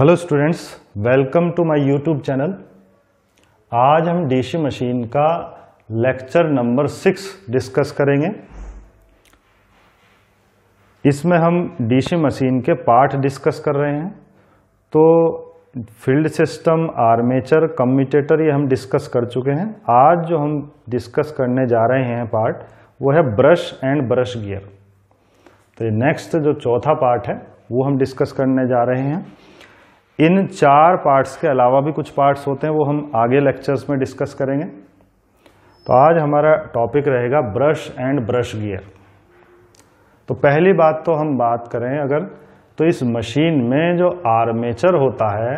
Hello students welcome to my YouTube channel आज हम DC machine का लेक्चर नंबर सिक्स डिस्कस करेंगे इसमें हम डीसी मशीन के पार्ट डिस्कस कर रहे हैं तो फील्ड सिस्टम आर्मेचर कम्यूटेटर ये हम डिस्कस कर चुके हैं आज जो हम डिस्कस करने जा रहे हैं पार्ट वो है ब्रश एंड ब्रश गियर तो नेक्स्ट जो चौथा पार्ट है वो हम डिस्कस करने जा रहे हैं इन चार पार्ट्स के अलावा भी कुछ पार्ट्स होते हैं वो हम आगे लेक्चर्स में डिस्कस करेंगे तो आज हमारा टॉपिक रहेगा ब्रश एंड ब्रश गियर तो पहली बात तो हम बात करें अगर तो इस मशीन में जो आर्मेचर होता है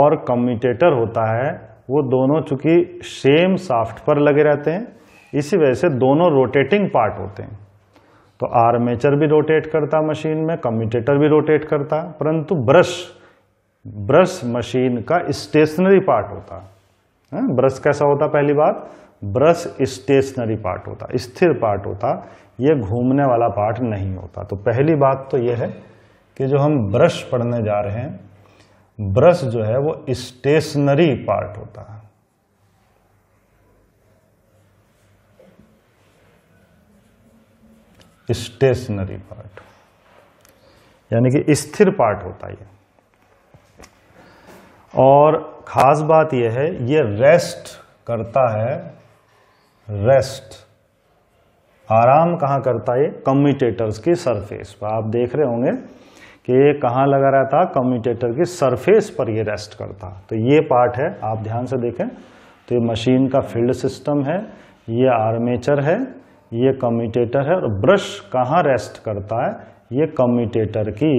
और कम्यूटेटर होता है वो दोनों चूंकि सेम साफ्ट पर लगे रहते हैं इसी वजह से दोनों रोटेटिंग पार्ट होते हैं तो आर्मेचर भी रोटेट करता मशीन में कम्यूटेटर भी रोटेट करता परंतु ब्रश ब्रश मशीन का स्टेशनरी पार्ट होता है हाँ, ब्रश कैसा होता पहली बात ब्रश स्टेशनरी पार्ट होता स्थिर पार्ट होता ये घूमने वाला पार्ट नहीं होता तो पहली बात तो ये है कि जो हम ब्रश पढ़ने जा रहे हैं ब्रश जो है वो स्टेशनरी पार्ट होता है स्टेशनरी पार्ट यानी कि स्थिर पार्ट होता है और ख़ास बात यह है ये रेस्ट करता है रेस्ट आराम कहाँ करता है कम्यूटेटर्स की सरफेस पर आप देख रहे होंगे कि ये कहाँ लगा रहता था कम्यूटेटर की सरफेस पर ये रेस्ट करता तो ये पार्ट है आप ध्यान से देखें तो ये मशीन का फील्ड सिस्टम है ये आर्मेचर है ये कम्यूटेटर है और ब्रश कहाँ रेस्ट करता है ये कम्यूटेटर की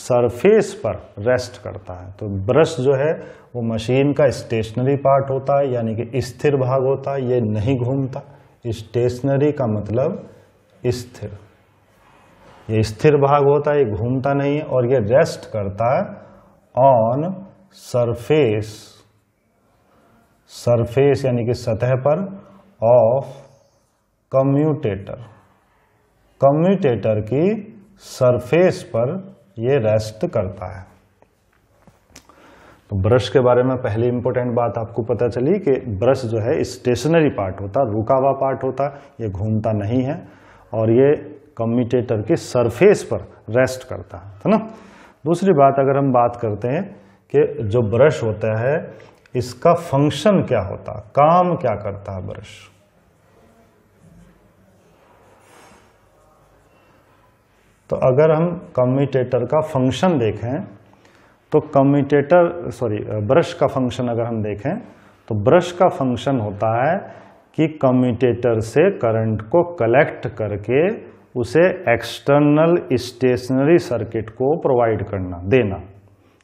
सरफेस पर रेस्ट करता है तो ब्रश जो है वो मशीन का स्टेशनरी पार्ट होता है यानी कि स्थिर भाग होता है ये नहीं घूमता स्टेशनरी का मतलब स्थिर ये स्थिर भाग होता है ये घूमता नहीं है और ये रेस्ट करता है ऑन सरफेस सरफेस यानी कि सतह पर ऑफ कम्यूटेटर कम्यूटेटर की सरफेस पर ये रेस्ट करता है तो ब्रश के बारे में पहली इंपॉर्टेंट बात आपको पता चली कि ब्रश जो है स्टेशनरी पार्ट होता रुका हुआ पार्ट होता ये घूमता नहीं है और ये कम्यूटेटर के सरफेस पर रेस्ट करता है तो ना दूसरी बात अगर हम बात करते हैं कि जो ब्रश होता है इसका फंक्शन क्या होता काम क्या करता है ब्रश तो अगर हम कम्यूटेटर का फंक्शन देखें तो कम्यूटेटर सॉरी ब्रश का फंक्शन अगर हम देखें तो ब्रश का फंक्शन होता है कि कम्यूटेटर से करंट को कलेक्ट करके उसे एक्सटर्नल स्टेशनरी सर्किट को प्रोवाइड करना देना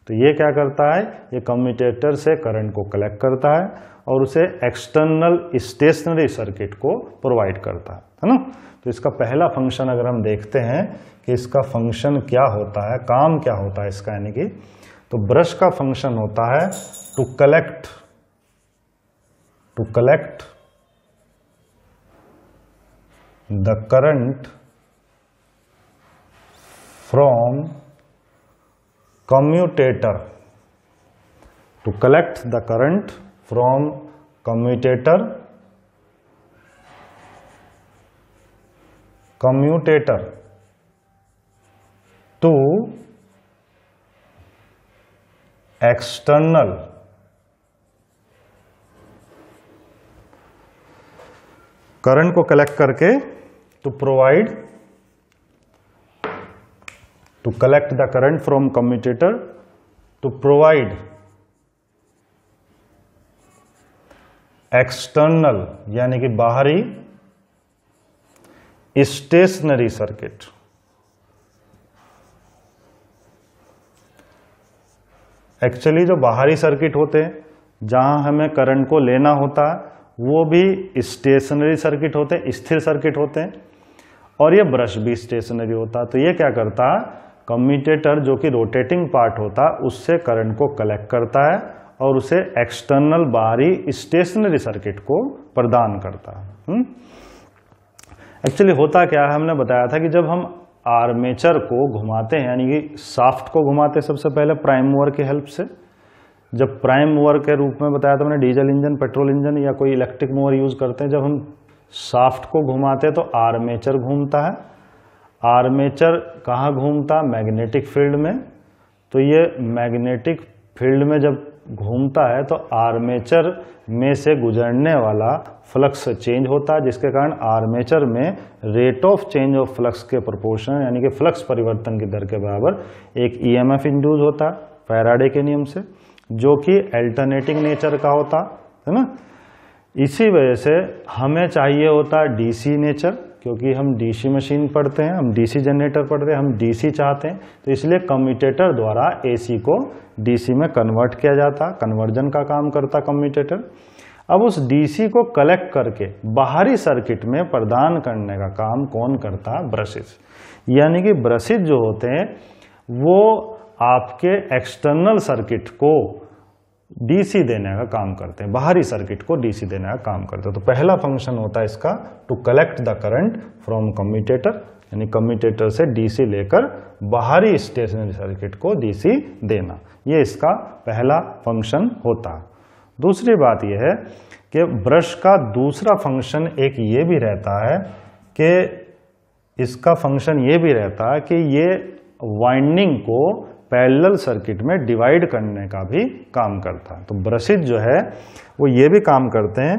तो ये क्या करता है ये कम्यूटेटर से करंट को कलेक्ट करता है और उसे एक्सटर्नल स्टेशनरी सर्किट को प्रोवाइड करता है है ना तो इसका पहला फंक्शन अगर हम देखते हैं कि इसका फंक्शन क्या होता है काम क्या होता है इसका यानी कि तो ब्रश का फंक्शन होता है to collect to collect the current from commutator to collect the current from commutator commutator to external current को कलेक्ट करके to provide to collect the current from commutator to provide external यानी कि बाहरी stationery circuit actually जो बाहरी circuit होते हैं जहां हमें करंट को लेना होता है वो भी स्टेशनरी सर्किट होते हैं स्थिर सर्किट होते हैं और ये ब्रश भी स्टेशनरी होता तो ये क्या करता कम्यूटेटर जो कि रोटेटिंग पार्ट होता उससे करंट को कलेक्ट करता है और उसे एक्सटर्नल बाहरी स्टेशनरी सर्किट को प्रदान करता है हुँ? हम्म? एक्चुअली होता क्या है हमने बताया था कि जब हम आर्मेचर को घुमाते हैं यानी कि साफ्ट को घुमाते हैं सबसे पहले प्राइम मूवर की हेल्प से जब प्राइम मूवर के रूप में बताया था मैंने डीजल इंजन पेट्रोल इंजन या कोई इलेक्ट्रिक मूवर यूज़ करते हैं जब हम साफ्ट को घुमाते हैं तो आर्मेचर घूमता है आर्मेचर कहाँ घूमता मैग्नेटिक फील्ड में तो ये मैग्नेटिक फील्ड में जब घूमता है तो आर्मेचर में से गुजरने वाला फ्लक्स चेंज होता है जिसके कारण आर्मेचर में rate of change of flux के प्रोपोर्शन यानी कि फ्लक्स परिवर्तन की दर के बराबर एक ईएमएफ e इंड्यूज होता है फैराडे के नियम से जो कि अल्टरनेटिंग नेचर का होता है ना इसी वजह से हमें चाहिए होता डीसी नेचर क्योंकि हम डीसी मशीन पढ़ते हैं हम डीसी जनरेटर पढ़ते हैं हम डीसी चाहते हैं तो इसलिए कम्यूटेटर द्वारा एसी को डीसी में कन्वर्ट किया जाता कन्वर्जन का काम करता कम्यूटेटर अब उस डीसी को कलेक्ट करके बाहरी सर्किट में प्रदान करने का काम कौन करता ब्रशेज यानी कि ब्रशेज जो होते हैं वो आपके एक्सटर्नल सर्किट को डीसी देने का काम करते हैं बाहरी सर्किट को डीसी देने का काम करते हैं तो पहला फंक्शन होता है इसका to collect the current from commutator यानी कम्यूटेटर से डीसी लेकर बाहरी स्टेशनरी सर्किट को डीसी देना ये इसका पहला फंक्शन होता है दूसरी बात यह है कि ब्रश का दूसरा फंक्शन एक ये भी रहता है कि इसका फंक्शन ये भी रहता है कि ये वाइंडिंग को पैरेलल सर्किट में डिवाइड करने का भी काम करता है तो ब्रशिज जो है वो ये भी काम करते हैं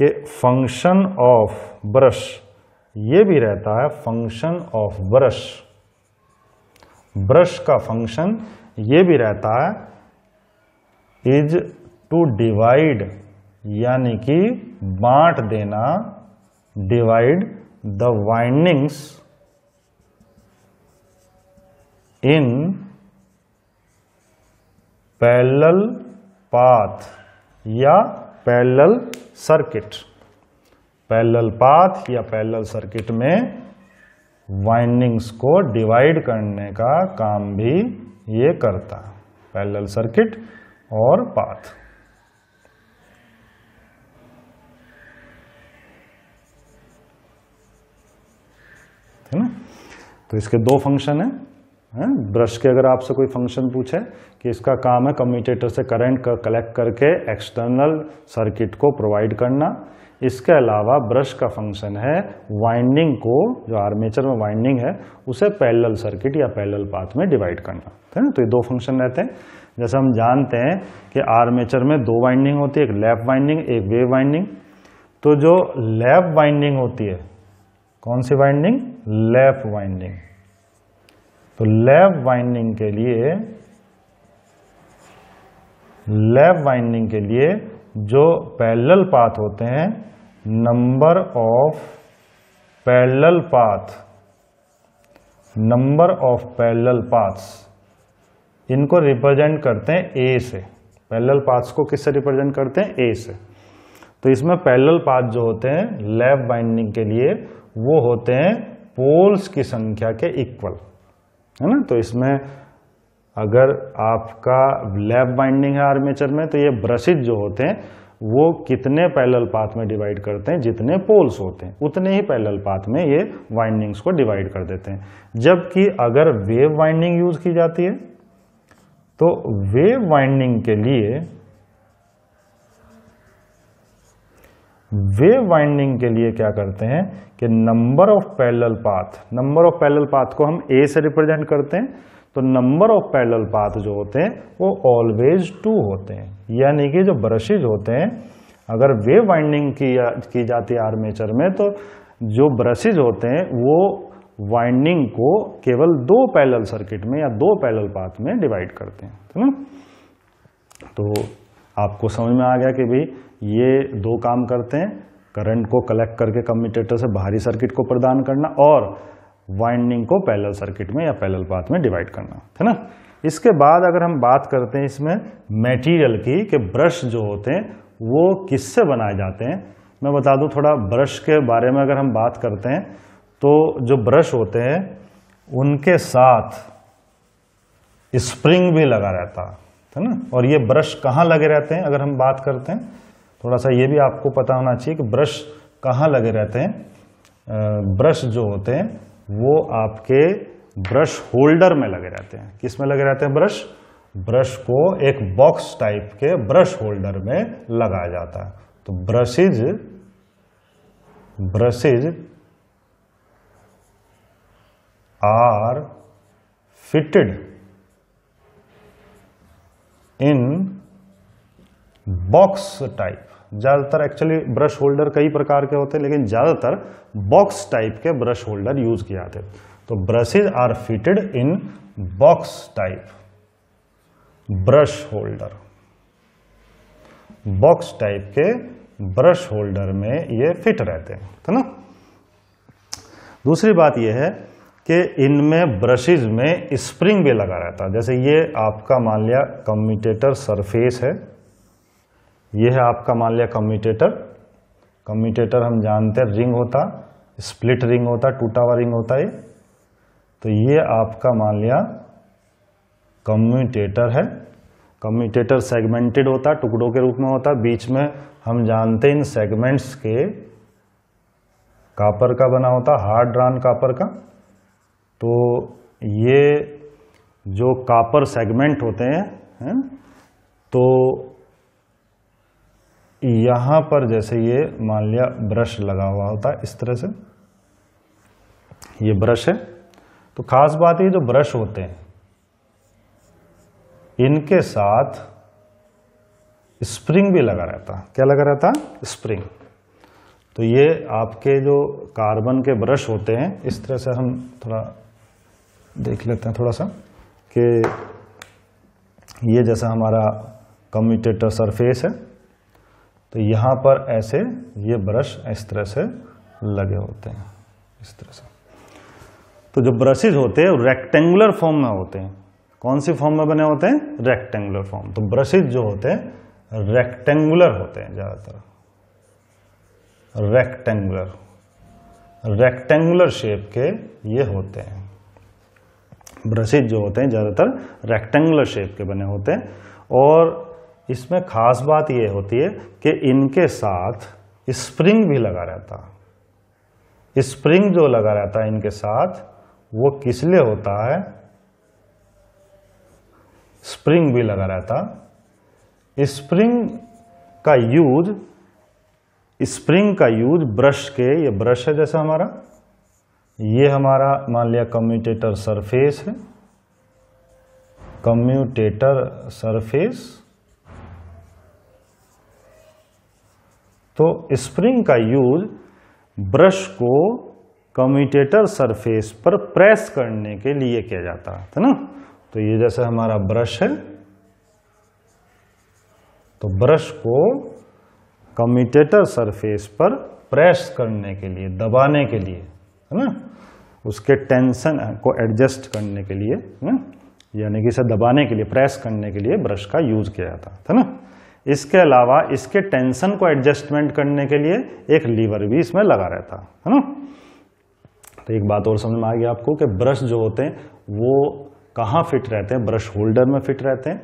कि फंक्शन ऑफ ब्रश ये भी रहता है फंक्शन ऑफ ब्रश ब्रश का फंक्शन ये भी रहता है इज टू डिवाइड यानी कि बांट देना divide the windings in parallel path या पैरेलल सर्किट पैरेलल पाथ या पैरेलल सर्किट में वाइंडिंग्स को डिवाइड करने का काम भी ये करता है पैरेलल सर्किट और पाथ है ना तो इसके दो फंक्शन हैं हैं ब्रश के अगर आपसे कोई फंक्शन पूछे कि इसका काम है कम्यूटेटर से करंट कर, कलेक्ट करके एक्सटर्नल सर्किट को प्रोवाइड करना इसके अलावा ब्रश का फंक्शन है वाइंडिंग को जो आर्मेचर में वाइंडिंग है उसे पैरेलल सर्किट या पैरेलल पाथ में डिवाइड करना है ना तो ये दो फंक्शन रहते हैं जैसे हम जानते हैं कि आर्मेचर में दो वाइंडिंग होती है एक लेफ्ट वाइंडिंग एक वेव वाइंडिंग तो जो लेफ्ट वाइंडिंग होती है कौन सी वाइंडिंग लेफ्ट वाइंडिंग तो लेव वाइंडिंग के लिए लेव वाइंडिंग के लिए जो पैरेलल पाथ होते हैं number of parallel path number of parallel paths इनको रिप्रेजेंट करते हैं ए से पैरेलल पाथ्स को किससे रिप्रेजेंट करते हैं ए से तो इसमें पैरेलल पाथ जो होते हैं लेव बाइंडिंग के लिए वो होते हैं पोल्स की संख्या के इक्वल है ना तो इसमें अगर आपका लैब बाइंडिंग है आर्मेचर में तो ये ब्रशिज जो होते हैं वो कितने पैरेलल पाथ में डिवाइड करते हैं जितने पोल्स होते हैं उतने ही पैरेलल पाथ में ये वाइंडिंग्स को डिवाइड कर देते हैं जबकि अगर वेव वाइंडिंग यूज की जाती है तो वेव वाइंडिंग के लिए वेव वाइंडिंग के लिए क्या करते हैं कि number of parallel path number of parallel path को हम ए से रिप्रेजेंट करते हैं तो नंबर ऑफ पैरेलल पाथ जो होते हैं वो ऑलवेज टू होते हैं यानी कि जो ब्रशेज होते हैं अगर वेव वाइंडिंग की, की जाती है आर्मेचर में तो जो ब्रशेज होते हैं वो वाइंडिंग को केवल दो पैरेलल सर्किट में या दो पैरेलल पाथ में डिवाइड करते हैं तो, तो आपको समझ में आ गया कि भाई ये दो काम करते हैं करंट को कलेक्ट करके कम्यूटेटर से बाहरी सर्किट को प्रदान करना और वाइंडिंग को पैरेलल सर्किट में या पैरेलल पाथ में डिवाइड करना है ना इसके बाद अगर हम बात करते हैं इसमें मटेरियल की कि ब्रश जो होते हैं वो किससे बनाए जाते हैं मैं बता दूं थोड़ा ब्रश के बारे में अगर हम बात करते हैं तो जो ब्रश होते हैं उनके साथ स्प्रिंग भी लगा रहता है ना और ये ब्रश कहाँ लगे रहते हैं अगर हम बात करते हैं थोड़ा सा ये भी आपको पता होना चाहिए कि ब्रश कहाँ लगे रहते हैं ब्रश जो होते हैं वो आपके ब्रश होल्डर में लगे रहते हैं किस में लगे रहते हैं ब्रश ब्रश को एक बॉक्स टाइप के ब्रश होल्डर में लगाया जाता है तो brushes brushes are fitted in box type ज़्यादातर एक्चुअली ब्रश होल्डर कई प्रकार के होते हैं लेकिन ज़्यादातर बॉक्स टाइप के ब्रश होल्डर यूज किए जाते तो brushes are fitted in box type brush holder box type के ब्रश होल्डर में ये फिट रहते हैं है ना दूसरी बात यह है कि इनमें ब्रशेज में स्प्रिंग भी लगा रहता है जैसे ये आपका मान लिया कम्यूटेटर सरफेस है ये है आपका मान लिया कम्यूटेटर कम्यूटेटर हम जानते हैं रिंग होता स्प्लिट रिंग होता टूटा हुआ रिंग होता है तो ये आपका मान लिया कम्यूटेटर है कम्यूटेटर सेगमेंटेड होता टुकड़ों के रूप में होता बीच में हम जानते इन सेगमेंट्स के कापर का बना होता हार्ड ड्रान कापर का तो ये जो कापर सेगमेंट होते हैं है? तो यहाँ पर जैसे ये मान लिया ब्रश लगा हुआ होता है इस तरह से ये ब्रश है तो खास बात ये जो ब्रश होते हैं इनके साथ स्प्रिंग भी लगा रहता क्या लगा रहता स्प्रिंग तो ये आपके जो कार्बन के ब्रश होते हैं इस तरह से हम थोड़ा देख लेते हैं थोड़ा सा कि ये जैसा हमारा कम्यूटेटर सरफेस है तो यहाँ पर ऐसे ये ब्रश इस तरह से लगे होते हैं इस तरह से तो जो ब्रशेज होते हैं रेक्टेंगुलर फॉर्म में होते हैं कौन सी फॉर्म में बने होते हैं रेक्टेंगुलर फॉर्म तो ब्रशेज जो होते हैं रेक्टेंगुलर होते हैं ज़्यादातर रेक्टेंगुलर रेक्टेंगुलर शेप के ये होते हैं ब्रशेज जो होते हैं ज़्यादातर रेक्टेंगुलर शेप के बने होते हैं और इसमें खास बात यह होती है कि इनके साथ स्प्रिंग भी लगा रहता स्प्रिंग जो लगा रहता है इनके साथ वो किस लिए होता है स्प्रिंग भी लगा रहता स्प्रिंग का यूज स्प्रिंग का यूज ब्रश के ये ब्रश है जैसा हमारा ये हमारा मान लिया कम्यूटेटर सरफेस है कम्यूटेटर सरफेस तो स्प्रिंग का यूज ब्रश को कम्यूटेटर सरफेस पर प्रेस करने के लिए किया जाता है था ना तो ये जैसे हमारा ब्रश है तो ब्रश को कम्यूटेटर सरफेस पर प्रेस करने के लिए दबाने के लिए है ना उसके टेंशन को एडजस्ट करने के लिए है ना यानी कि इसे दबाने के लिए प्रेस करने के लिए ब्रश का यूज किया जाता है ना इसके अलावा इसके टेंशन को एडजस्टमेंट करने के लिए एक लीवर भी इसमें लगा रहता है ना तो एक बात और समझ में आ गया आपको कि ब्रश जो होते हैं वो कहाँ फिट रहते हैं ब्रश होल्डर में फिट रहते हैं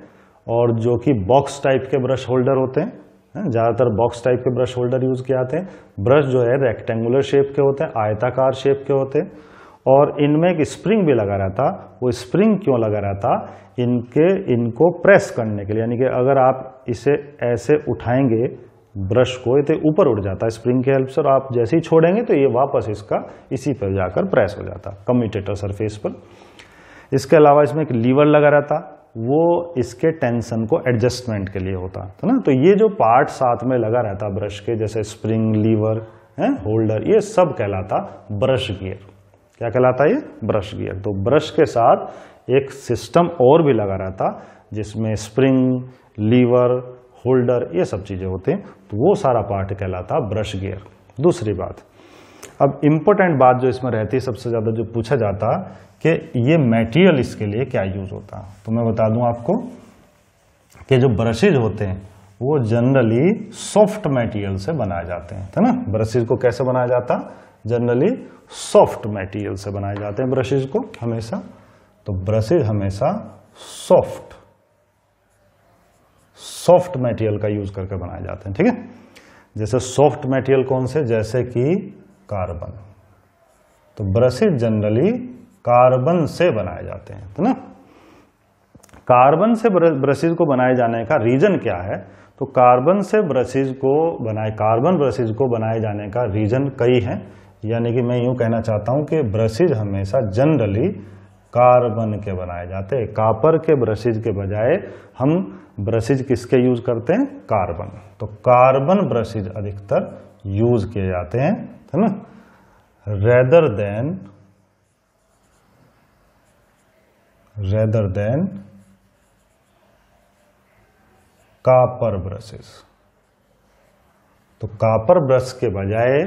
और जो कि बॉक्स टाइप के ब्रश होल्डर होते हैं ज़्यादातर बॉक्स टाइप के ब्रश होल्डर यूज़ किए जाते हैं ब्रश जो है रेक्टेंगुलर शेप के होते हैं आयताकार शेप के होते हैं और इनमें एक स्प्रिंग भी लगा रहता वो स्प्रिंग क्यों लगा रहता इनके इनको प्रेस करने के लिए यानी कि अगर आप इसे ऐसे उठाएंगे ब्रश को तो ऊपर उठ जाता है स्प्रिंग के हेल्प से और आप जैसे ही छोड़ेंगे तो ये वापस इसका इसी पर जाकर प्रेस हो जाता कम्यूटेटर सरफेस पर इसके अलावा इसमें एक लीवर लगा रहता वो इसके टेंशन को एडजस्टमेंट के लिए होता है तो ना तो ये जो पार्ट साथ में लगा रहता ब्रश के जैसे स्प्रिंग लीवर है होल्डर ये सब कहलाता ब्रश गियर क्या कहलाता ये ब्रश गियर तो ब्रश के साथ एक सिस्टम और भी लगा रहता जिसमें स्प्रिंग लीवर होल्डर ये सब चीज़ें होते हैं तो वो सारा पार्ट कहलाता ब्रश गियर दूसरी बात अब इम्पोर्टेंट बात जो इसमें रहती है सबसे ज़्यादा जो पूछा जाता कि ये मटेरियल इसके लिए क्या यूज़ होता तो मैं बता दूं आपको कि जो ब्रशेज होते हैं वो जनरली सॉफ्ट मटेरियल से बनाए जाते हैं है ना ब्रशेज को कैसे बनाया जाता जनरली सॉफ्ट मटेरियल से बनाए जाते हैं ब्रशेज को हमेशा तो ब्रशेज हमेशा सॉफ्ट सॉफ्ट मटेरियल का यूज करके बनाए जाते हैं ठीक है जैसे सॉफ्ट मटेरियल कौन से जैसे कि कार्बन तो ब्रशेज जनरली कार्बन से बनाए जाते हैं तो ना कार्बन से ब्रशेज को बनाए जाने का रीजन क्या है तो कार्बन से ब्रशेज को बनाए कार्बन ब्रशेज को बनाए जाने का रीजन कई है यानी कि मैं यूं कहना चाहता हूं कि ब्रशेज हमेशा जनरली कार्बन के बनाए जाते हैं कापर के ब्रशेज के बजाय हम ब्रशेज किसके यूज करते हैं कार्बन तो कार्बन ब्रशेज अधिकतर यूज किए जाते हैं है ना rather than rather than copper brushes तो कापर ब्रश के बजाय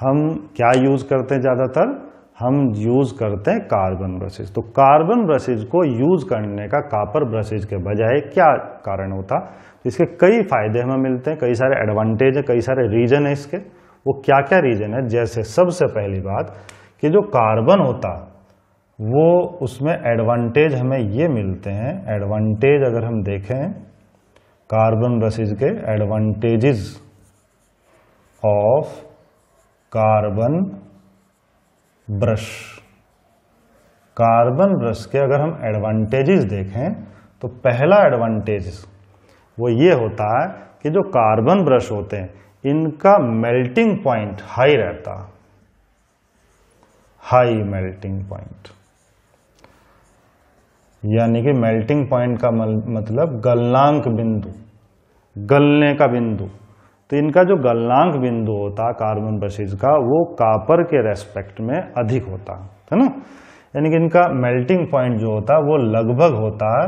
हम क्या यूज करते हैं ज्यादातर हम यूज करते हैं कार्बन ब्रशेज तो कार्बन ब्रशेज को यूज करने का कापर ब्रशेज के बजाय क्या कारण होता तो इसके कई फायदे हमें मिलते हैं कई सारे एडवांटेज है कई सारे रीजन है इसके वो क्या क्या रीजन है जैसे सबसे पहली बात कि जो कार्बन होता वो उसमें एडवांटेज हमें ये मिलते हैं एडवांटेज अगर हम देखें कार्बन ब्रशेज के advantages of carbon brush carbon brush के अगर हम एडवांटेजेस देखें तो पहला एडवांटेज वो ये होता है कि जो कार्बन ब्रश होते हैं इनका मेल्टिंग पॉइंट हाई रहता हाई मेल्टिंग पॉइंट यानी कि मेल्टिंग पॉइंट का मतलब गलनांक बिंदु गलने का बिंदु तो इनका जो गलनांक बिंदु होता कार्बन बसीज का वो कापर के रेस्पेक्ट में अधिक होता है ना यानी कि इनका मेल्टिंग पॉइंट जो होता है वो लगभग होता है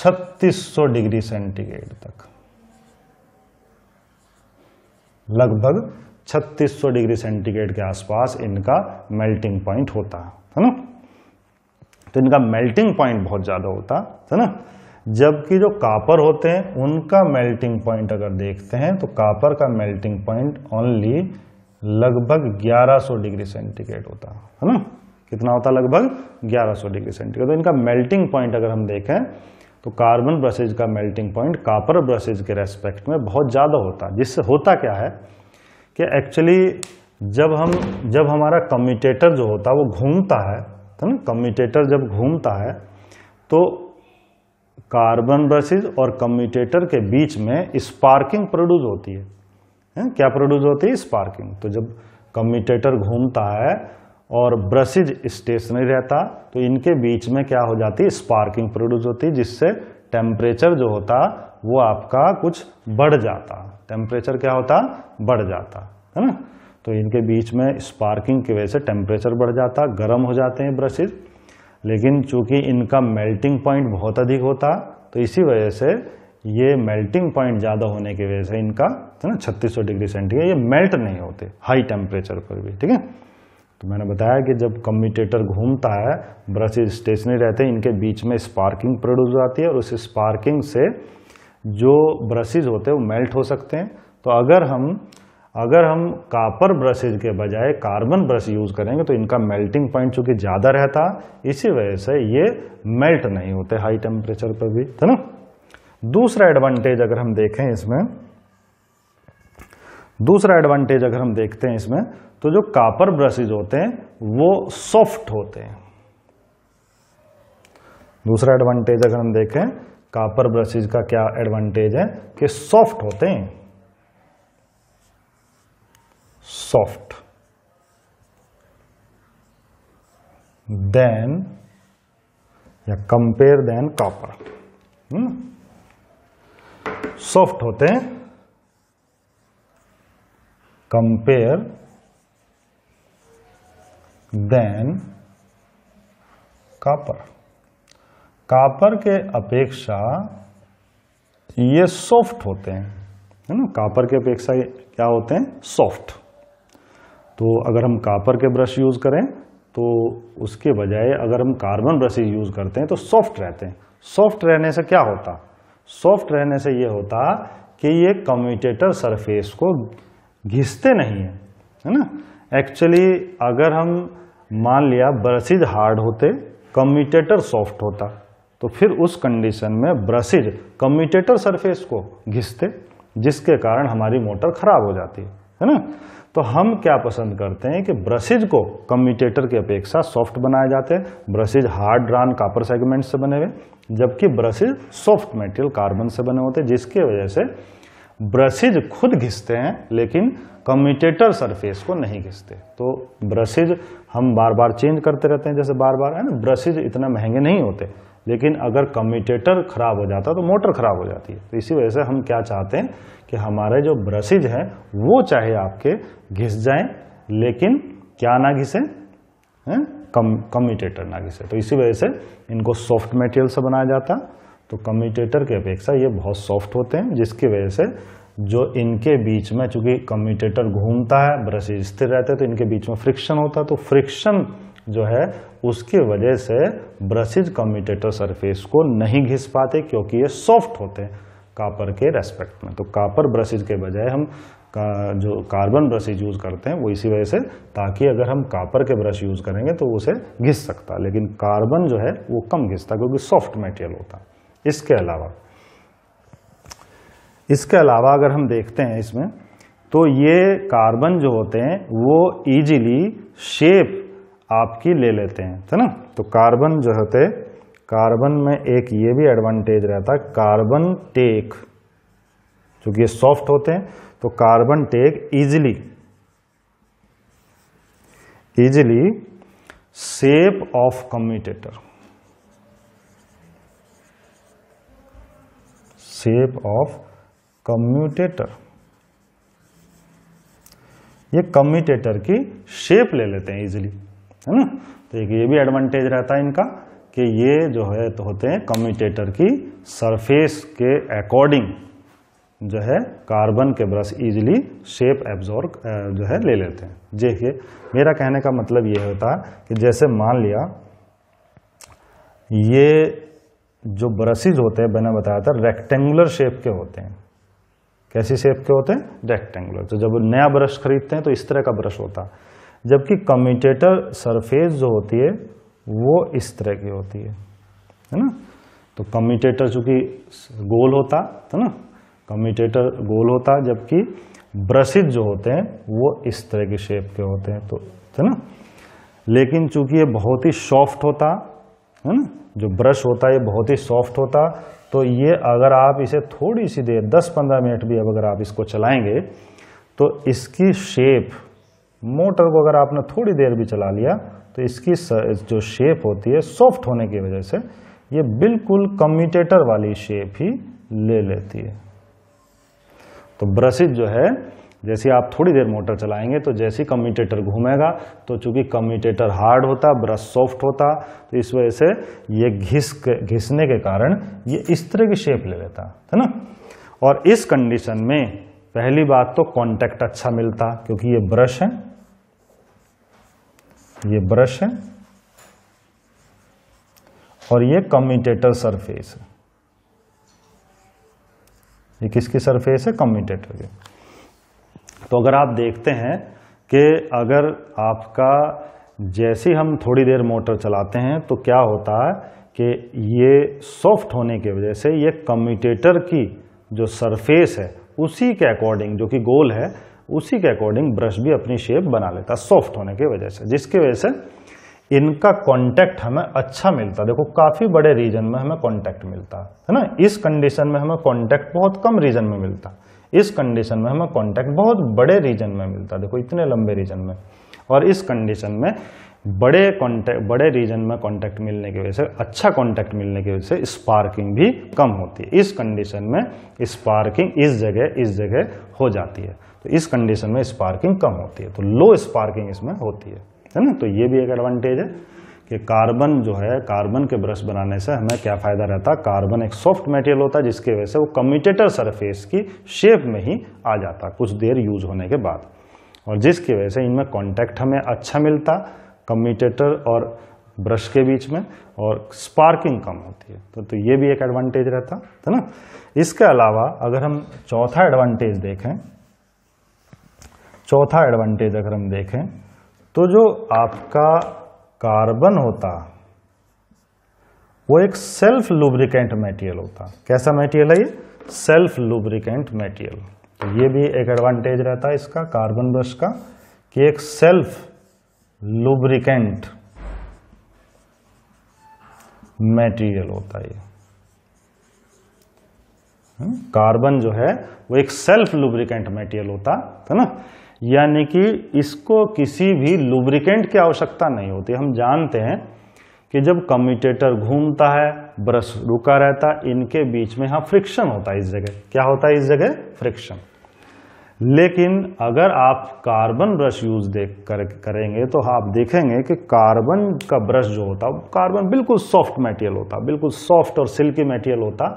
3600 डिग्री सेंटीग्रेड तक लगभग 3600 डिग्री सेंटीग्रेड के आसपास इनका मेल्टिंग पॉइंट होता है ना तो इनका मेल्टिंग पॉइंट बहुत ज़्यादा होता है ना जबकि जो कापर होते हैं उनका मेल्टिंग पॉइंट अगर देखते हैं तो कापर का मेल्टिंग पॉइंट ओनली लगभग 1100 डिग्री सेंटीग्रेड होता है ना कितना होता लगभग 1100 डिग्री सेंटीग्रेड तो इनका मेल्टिंग पॉइंट अगर हम देखें तो कार्बन ब्रसेज का मेल्टिंग पॉइंट कापर ब्रसेज के रेस्पेक्ट में बहुत ज़्यादा होता है जिससे होता क्या है कि एक्चुअली जब हम जब हमारा कम्यूटेटर जो होता है वो घूमता है तो ना कम्यूटेटर जब घूमता है तो कार्बन ब्रशेज और कम्यूटेटर के बीच में स्पार्किंग प्रोड्यूस होती है, हैं? क्या प्रोड्यूस होती है स्पार्किंग तो जब कम्यूटेटर घूमता है और ब्रशेज स्टेशनरी रहता तो इनके बीच में क्या हो जाती है स्पार्किंग प्रोड्यूस होती है जिससे टेम्परेचर जो होता वो आपका कुछ बढ़ जाता टेम्परेचर क्या होता बढ़ जाता है ना तो इनके बीच में स्पार्किंग की वजह से टेम्परेचर बढ़ जाता गर्म हो जाते हैं ब्रशेज़ लेकिन चूंकि इनका मेल्टिंग पॉइंट बहुत अधिक होता तो इसी वजह से ये मेल्टिंग पॉइंट ज़्यादा होने की वजह से इनका है ना छत्तीस डिग्री सेंटीग्रेड ये मेल्ट नहीं होते हाई टेम्परेचर पर भी ठीक है तो मैंने बताया कि जब कम्यूटेटर घूमता है ब्रश स्टेशनरी रहते हैं इनके बीच में स्पार्किंग प्रोड्यूस हो जाती है और उस स्पार्किंग से जो ब्रशेज होते हैं वो मेल्ट हो सकते हैं तो अगर हम अगर हम कापर ब्रशेज के बजाय कार्बन ब्रश यूज़ करेंगे तो इनका मेल्टिंग पॉइंट चूंकि ज़्यादा रहता इसी वजह से ये मेल्ट नहीं होते हाई टेम्परेचर पर भी है ना दूसरा एडवांटेज अगर हम देखें इसमें दूसरा एडवांटेज अगर हम देखते हैं इसमें तो जो कापर ब्रशेज होते हैं वो सॉफ्ट होते हैं दूसरा एडवांटेज अगर हम देखें कापर ब्रशेज का क्या एडवांटेज है कि सॉफ्ट होते हैं soft than या कंपेयर देन कॉपर सॉफ्ट होते हैं कंपेयर देन कापर कापर के अपेक्षा ये सॉफ्ट होते हैं है ना कापर के अपेक्षा क्या होते हैं सॉफ्ट तो अगर हम कापर के ब्रश यूज़ करें तो उसके बजाय अगर हम कार्बन ब्रशेज यूज़ करते हैं तो सॉफ्ट रहते हैं सॉफ्ट रहने से क्या होता सॉफ्ट रहने से ये होता कि ये कम्यूटेटर सरफेस को घिसते नहीं है है ना एक्चुअली अगर हम मान लिया ब्रशिज हार्ड होते कम्यूटेटर सॉफ्ट होता तो फिर उस कंडीशन में ब्रशिज कम्यूटेटर सरफेस को घिसते जिसके कारण हमारी मोटर खराब हो जाती है है ना तो हम क्या पसंद करते हैं कि ब्रशेज को कम्यूटेटर की अपेक्षा सॉफ्ट बनाए जाते हैं ब्रशेज हार्ड रान कापर सेगमेंट से बने हुए जबकि ब्रशेज सॉफ्ट मेटेरियल कार्बन से बने होते हैं जिसके वजह से ब्रशेज खुद घिसते हैं लेकिन कम्यूटेटर सरफेस को नहीं घिसते तो ब्रशेज हम बार बार चेंज करते रहते हैं जैसे बार बार है ना ब्रशेज इतना महंगे नहीं होते लेकिन अगर कम्यूटेटर खराब हो जाता तो मोटर खराब हो जाती है तो इसी वजह से हम क्या चाहते हैं कि हमारे जो ब्रशेज हैं वो चाहे आपके घिस जाएं लेकिन क्या ना घिसे हैं कम कम्यूटेटर ना घिसे तो इसी वजह से इनको सॉफ्ट मटेरियल से बनाया जाता तो कम्यूटेटर की अपेक्षा ये बहुत सॉफ्ट होते हैं जिसकी वजह से जो इनके बीच में चूंकि कम्यूटेटर घूमता है ब्रश स्थिर रहते हैं तो इनके बीच में फ्रिक्शन होता है तो फ्रिक्शन जो है उसकी वजह से ब्रशेज कम्यूटेटर सरफेस को नहीं घिस पाते क्योंकि ये सॉफ्ट होते हैं कापर के रेस्पेक्ट में तो कापर ब्रशेज के बजाय हम का जो कार्बन ब्रशेज यूज़ करते हैं वो इसी वजह से ताकि अगर हम कापर के ब्रश यूज़ करेंगे तो उसे घिस सकता लेकिन कार्बन जो है वो कम घिसता क्योंकि सॉफ्ट मटेरियल होता इसके अलावा इसके अलावा अगर हम देखते हैं इसमें तो ये कार्बन जो होते हैं वो इजीली शेप आपकी ले लेते हैं है ना तो कार्बन जो होते हैं कार्बन में एक ये भी एडवांटेज रहता है कार्बन टेक चूंकि ये सॉफ्ट होते हैं तो carbon take easily easily shape of commutator shape of commutator ये कम्यूटेटर की शेप ले लेते हैं इजिली है ना तो एक ये भी एडवांटेज रहता है इनका कि ये जो है तो होते हैं कम्यूटेटर की सरफेस के अकॉर्डिंग जो है कार्बन के ब्रश इजीली शेप एब्जॉर्ब जो है ले लेते हैं देखिए मेरा कहने का मतलब ये होता है कि जैसे मान लिया ये जो ब्रशेज होते हैं मैंने बताया था रेक्टेंगुलर शेप के होते हैं कैसी शेप के होते हैं रेक्टेंगुलर तो जब नया ब्रश खरीदते हैं तो इस तरह का ब्रश होता है जबकि कम्यूटेटर सरफेस जो होती है वो इस तरह की होती है है ना तो कम्यूटेटर चूंकि गोल होता है तो ना कम्यूटेटर गोल होता जबकि ब्रशिज जो होते हैं वो इस तरह की शेप के होते हैं तो है तो ना लेकिन चूंकि ये बहुत ही सॉफ्ट होता है ना जो ब्रश होता है ये बहुत ही सॉफ्ट होता तो ये अगर आप इसे थोड़ी सी देर 10-15 मिनट भी अब अगर आप इसको चलाएंगे तो इसकी शेप मोटर को अगर आपने थोड़ी देर भी चला लिया तो इसकी जो शेप होती है सॉफ्ट होने की वजह से ये बिल्कुल कम्यूटेटर वाली शेप ही ले लेती है तो ब्रशिज जो है जैसे आप थोड़ी देर मोटर चलाएंगे तो जैसे ही कम्यूटेटर घूमेगा तो चूंकि कम्यूटेटर हार्ड होता ब्रश सॉफ्ट होता तो इस वजह से ये घिस घिसने के कारण ये इस तरह की शेप ले लेता है ना और इस कंडीशन में पहली बात तो कांटेक्ट अच्छा मिलता क्योंकि ये ब्रश है ये ब्रश है और ये कम्यूटेटर सरफेस है ये किसकी सरफेस है कम्यूटेटर की तो अगर आप देखते हैं कि अगर आपका जैसे हम थोड़ी देर मोटर चलाते हैं तो क्या होता है कि ये सॉफ्ट होने की वजह से ये कम्यूटेटर की जो सरफेस है उसी के अकॉर्डिंग जो कि गोल है उसी के अकॉर्डिंग ब्रश भी अपनी शेप बना लेता सॉफ्ट होने की वजह से जिसकी वजह से इनका कांटेक्ट हमें अच्छा मिलता देखो काफ़ी बड़े रीजन में हमें कांटेक्ट मिलता है ना इस कंडीशन में हमें कांटेक्ट बहुत कम रीजन में मिलता इस कंडीशन में हमें कांटेक्ट बहुत बड़े रीजन में मिलता देखो इतने लंबे रीजन में और इस कंडीशन में बड़े कांटेक्ट बड़े रीजन में कांटेक्ट मिलने की वजह से अच्छा कांटेक्ट मिलने की वजह से स्पार्किंग भी कम होती है इस कंडीशन में स्पार्किंग इस जगह इस जगह हो जाती है तो इस कंडीशन में स्पार्किंग कम होती है तो लो स्पार्किंग इसमें होती है है ना तो ये भी एक एडवांटेज है कि कार्बन जो है कार्बन के ब्रश बनाने से हमें क्या फ़ायदा रहता कार्बन एक सॉफ्ट मटेरियल होता है जिसकी वजह से वो कम्यूटेटर सरफेस की शेप में ही आ जाता कुछ देर यूज होने के बाद और जिसकी वजह से इनमें कॉन्टैक्ट हमें अच्छा मिलता कम्यूटेटर और ब्रश के बीच में और स्पार्किंग कम होती है तो, तो ये भी एक एडवांटेज रहता है ना इसके अलावा अगर हम चौथा एडवांटेज देखें चौथा एडवांटेज अगर हम देखें तो जो आपका कार्बन होता वो एक सेल्फ लुब्रिकेंट मटेरियल होता कैसा मेटीरियल है ये सेल्फ लुब्रिकेंट मेटीरियल तो ये भी एक एडवांटेज रहता है इसका कार्बन ब्रश का कि एक सेल्फ लुब्रिकेंट मेटेरियल होता है कार्बन हम्म, जो है वो एक सेल्फ लुब्रिकेंट मेटेरियल होता है ना यानी कि इसको किसी भी लुब्रिकेंट की आवश्यकता नहीं होती हम जानते हैं कि जब कम्यूटेटर घूमता है ब्रश रुका रहता है इनके बीच में यहाँ फ्रिक्शन होता है इस जगह क्या होता है इस जगह फ्रिक्शन लेकिन अगर आप कार्बन ब्रश यूज देख कर करेंगे तो आप देखेंगे कि कार्बन का ब्रश जो होता है कार्बन बिल्कुल सॉफ्ट मटेरियल होता बिल्कुल सॉफ्ट और सिल्की मटेरियल होता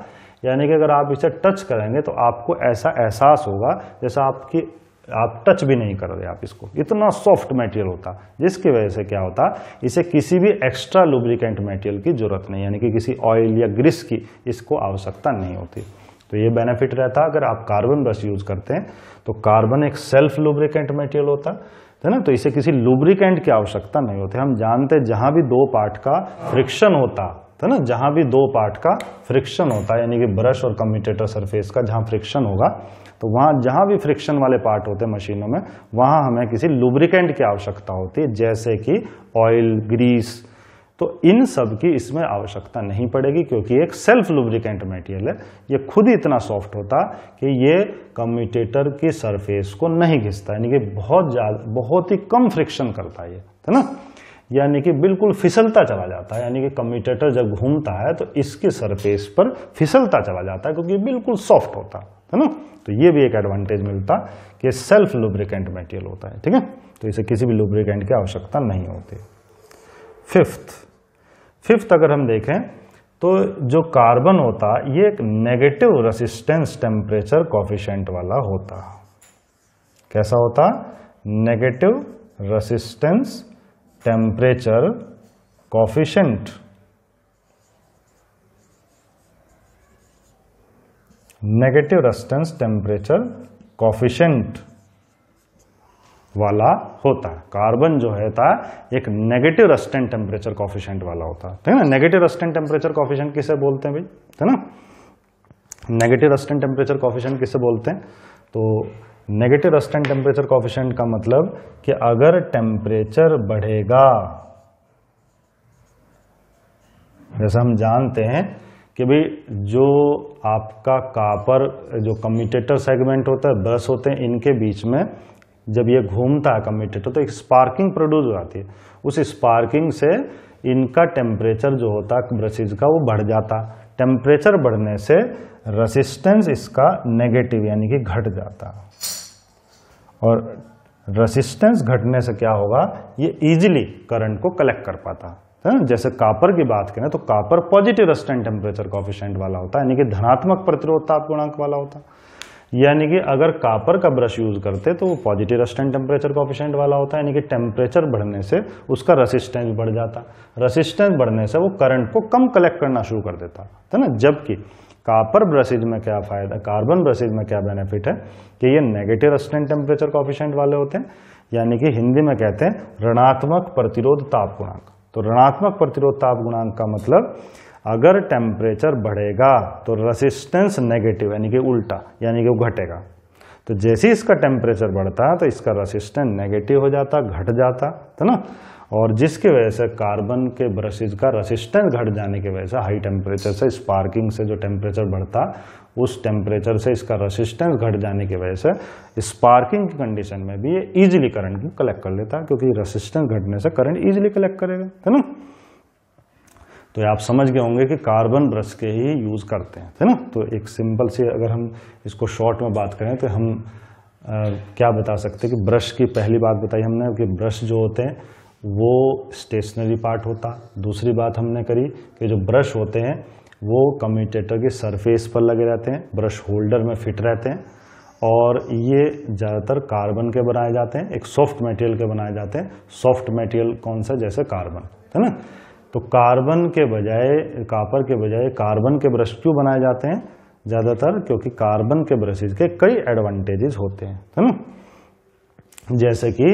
यानी कि अगर आप इसे टच करेंगे तो आपको ऐसा एहसास होगा जैसा आपकी आप टच भी नहीं कर रहे आप इसको इतना सॉफ्ट मटेरियल होता जिसकी वजह से क्या होता इसे किसी भी एक्स्ट्रा लुब्रिकेंट मटेरियल की जरूरत नहीं यानी कि किसी ऑयल या ग्रीस की इसको आवश्यकता नहीं होती तो ये बेनिफिट रहता अगर आप कार्बन ब्रश यूज करते हैं तो कार्बन एक सेल्फ लुब्रिकेंट मटेरियल होता है ना तो इसे किसी लुब्रिकेंट की आवश्यकता नहीं होती हम जानते जहां भी दो पार्ट का फ्रिक्शन होता तो ना जहाँ भी दो पार्ट का फ्रिक्शन होता है यानी कि ब्रश और कम्यूटेटर सरफेस का जहाँ फ्रिक्शन होगा तो वहाँ जहाँ भी फ्रिक्शन वाले पार्ट होते हैं मशीनों में वहाँ हमें किसी लुब्रिकेंट की आवश्यकता होती है जैसे कि ऑयल ग्रीस तो इन सब की इसमें आवश्यकता नहीं पड़ेगी क्योंकि एक सेल्फ लुब्रिकेंट मटेरियल है ये खुद ही इतना सॉफ्ट होता कि ये कम्यूटेटर की सरफेस को नहीं घिसता यानी कि बहुत ज़्यादा बहुत ही कम फ्रिक्शन करता है ये है ना यानी कि बिल्कुल फिसलता चला जाता है यानी कि कम्यूटेटर जब घूमता है तो इसके सरफेस पर फिसलता चला जाता है क्योंकि बिल्कुल सॉफ्ट होता है ना तो ये भी एक एडवांटेज मिलता कि सेल्फ लुब्रिकेंट मटेरियल होता है ठीक है तो इसे किसी भी लुब्रिकेंट की आवश्यकता नहीं होती फिफ्थ फिफ्थ अगर हम देखें तो जो कार्बन होता ये एक नेगेटिव रेसिस्टेंस टेम्परेचर कॉफिशेंट वाला होता कैसा होता negative resistance temperature coefficient negative resistance temperature coefficient वाला होता है कार्बन जो है था एक नेगेटिव रेस्टेंट टेम्परेचर कॉफिशेंट वाला होता है ना नेगेटिव रेस्टेंट टेम्परेचर कॉफिशेंट किसे बोलते हैं भाई है ना नेगेटिव रेस्टेंट टेम्परेचर कॉफिशेंट किसे बोलते हैं तो नेगेटिव रस्टेंट टेम्परेचर कॉफिशेंट का मतलब कि अगर टेम्परेचर बढ़ेगा जैसा हम जानते हैं कि भाई जो आपका कापर जो कम्यूटेटर सेगमेंट होता है ब्रश होते हैं इनके बीच में जब ये घूमता है कम्यूटेटर तो एक स्पार्किंग प्रोड्यूस हो जाती है उस स्पार्किंग से इनका टेम्परेचर जो होता है ब्रशेज का वो बढ़ जाता टेम्परेचर बढ़ने से रेसिस्टेंस इसका नेगेटिव यानी कि घट जाता और रेसिस्टेंस घटने से क्या होगा ये इजीली करंट को कलेक्ट कर पाता है ना जैसे कापर की बात करें तो copper positive resistance temperature coefficient वाला होता है यानी कि धनात्मक प्रतिरोधता गुणांक वाला होता यानी कि अगर कापर का ब्रश यूज करते तो वो पॉजिटिव रेस्टेंट टेम्परेचर कॉफिशेंट वाला होता है यानी कि टेम्परेचर तो बढ़ने से उसका रेसिस्टेंस बढ़ जाता रेसिस्टेंस बढ़ने से वो करंट को कम कलेक्ट करना शुरू कर देता है ना जबकि कापर ब्रसिज में क्या फ़ायदा कार्बन ब्रसिज में क्या बेनिफिट है कि ये नेगेटिव रेस्टेंट टेम्परेचर कॉफिशेंट वाले होते हैं यानी कि हिंदी में कहते हैं ऋणात्मक प्रतिरोध ताप गुणांक तो ऋणात्मक प्रतिरोध ताप गुणांक का मतलब अगर टेम्परेचर बढ़ेगा तो रेसिस्टेंस नेगेटिव यानी कि उल्टा यानी कि वो घटेगा तो जैसे ही इसका टेम्परेचर बढ़ता है तो इसका रेसिस्टेंस नेगेटिव हो जाता घट जाता है ना और जिसके वजह से कार्बन के ब्रशेज का रेसिस्टेंस घट जाने की वजह से हाई टेम्परेचर से स्पार्किंग से जो टेम्परेचर बढ़ता उस टेम्परेचर से इसका रेसिस्टेंस घट जाने की वजह से स्पार्किंग की कंडीशन में भी ये इजीली करंट को कलेक्ट कर लेता है क्योंकि रेसिस्टेंस घटने से करंट इजीली कलेक्ट करेगा है ना तो आप समझ गए होंगे कि कार्बन ब्रश के ही यूज़ करते हैं है ना तो एक सिंपल से अगर हम इसको शॉर्ट में बात करें तो हम आ, क्या बता सकते हैं कि ब्रश की पहली बात बताई हमने कि ब्रश जो होते हैं वो स्टेशनरी पार्ट होता दूसरी बात हमने करी कि जो ब्रश होते हैं वो कम्यूटेटर के सरफेस पर लगे रहते हैं ब्रश होल्डर में फिट रहते हैं और ये ज़्यादातर कार्बन के बनाए जाते हैं एक सॉफ्ट मटेरियल के बनाए जाते हैं सॉफ्ट मटेरियल कौन सा जैसे कार्बन है ना तो कार्बन के बजाय कापर के बजाय कार्बन के ब्रश क्यों बनाए जाते हैं ज़्यादातर क्योंकि कार्बन के ब्रशेज के कई एडवांटेजेस होते हैं है ना जैसे कि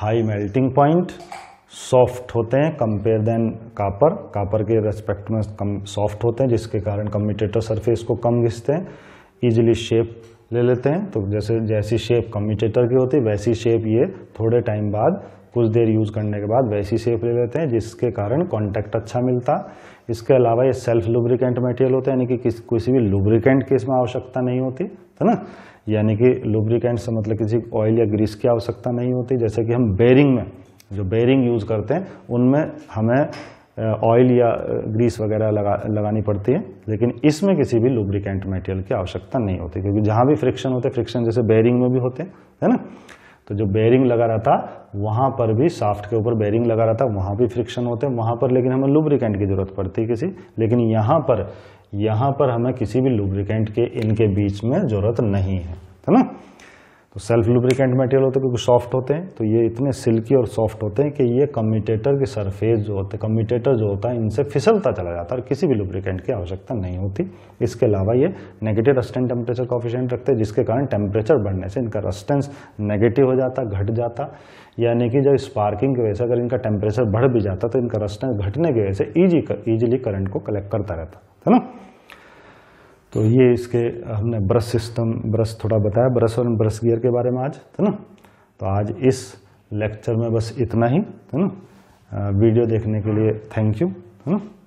हाई मेल्टिंग पॉइंट सॉफ्ट होते हैं कंपेयर देन कापर कापर के रेस्पेक्ट में कम सॉफ्ट होते हैं जिसके कारण कम्यूटेटर सरफेस को कम घिसते हैं ईजिली शेप ले लेते हैं तो जैसे जैसी शेप कम्यूटेटर की होती है वैसी शेप ये थोड़े टाइम बाद कुछ देर यूज़ करने के बाद वैसी शेप ले लेते हैं जिसके कारण कॉन्टैक्ट अच्छा मिलता इसके अलावा ये सेल्फ लुब्रिकेंट मटेरियल होते हैं यानी कि किसी किसी भी लुब्रिकेंट की इसमें आवश्यकता नहीं होती है ना यानी कि लुब्रिकेंट से मतलब किसी ऑयल या ग्रीस की आवश्यकता नहीं होती जैसे कि हम बेरिंग में जो बेरिंग यूज़ करते हैं उनमें हमें ऑयल या ग्रीस वगैरह लगा लगानी पड़ती है लेकिन इसमें किसी भी लुब्रिकेंट मटेरियल की आवश्यकता नहीं होती क्योंकि जहाँ भी फ्रिक्शन होते फ्रिक्शन जैसे बेरिंग में भी होते हैं है ना तो जो बेरिंग लगा रहा था वहाँ पर भी साफ्ट के ऊपर बेरिंग लगा रहा था वहाँ भी फ्रिक्शन होते हैं वहाँ पर लेकिन हमें लुब्रिकेंट की जरूरत पड़ती है किसी लेकिन यहाँ पर यहाँ पर हमें किसी भी लुब्रिकेंट के इनके बीच में ज़रूरत नहीं है है ना तो सेल्फ लुब्रिकेंट मटेरियल होते हैं क्योंकि सॉफ्ट होते हैं तो ये इतने सिल्की और सॉफ्ट होते हैं कि ये कम्यूटेटर की सरफेस जो होते हैं कम्यूटेटर जो होता है इनसे फिसलता चला जाता है और किसी भी लुब्रिकेंट की आवश्यकता नहीं होती इसके अलावा ये नेगेटिव रस्टेंट टेम्परेचर कॉफिशेंट रखते हैं जिसके कारण टेम्परेचर बढ़ने से इनका रस्टेंस नेगेटिव हो जाता घट जाता यानी कि जब स्पार्किंग की वजह से अगर इनका टेम्परेचर बढ़ भी जाता तो इनका रस्टेंस घटने की वजह से ईजी ईजिली करंट को कलेक्ट करता रहता है ना तो ये इसके हमने ब्रश सिस्टम ब्रश थोड़ा बताया ब्रश और ब्रश गियर के बारे में आज है ना तो आज इस लेक्चर में बस इतना ही है ना वीडियो देखने के लिए थैंक यू है ना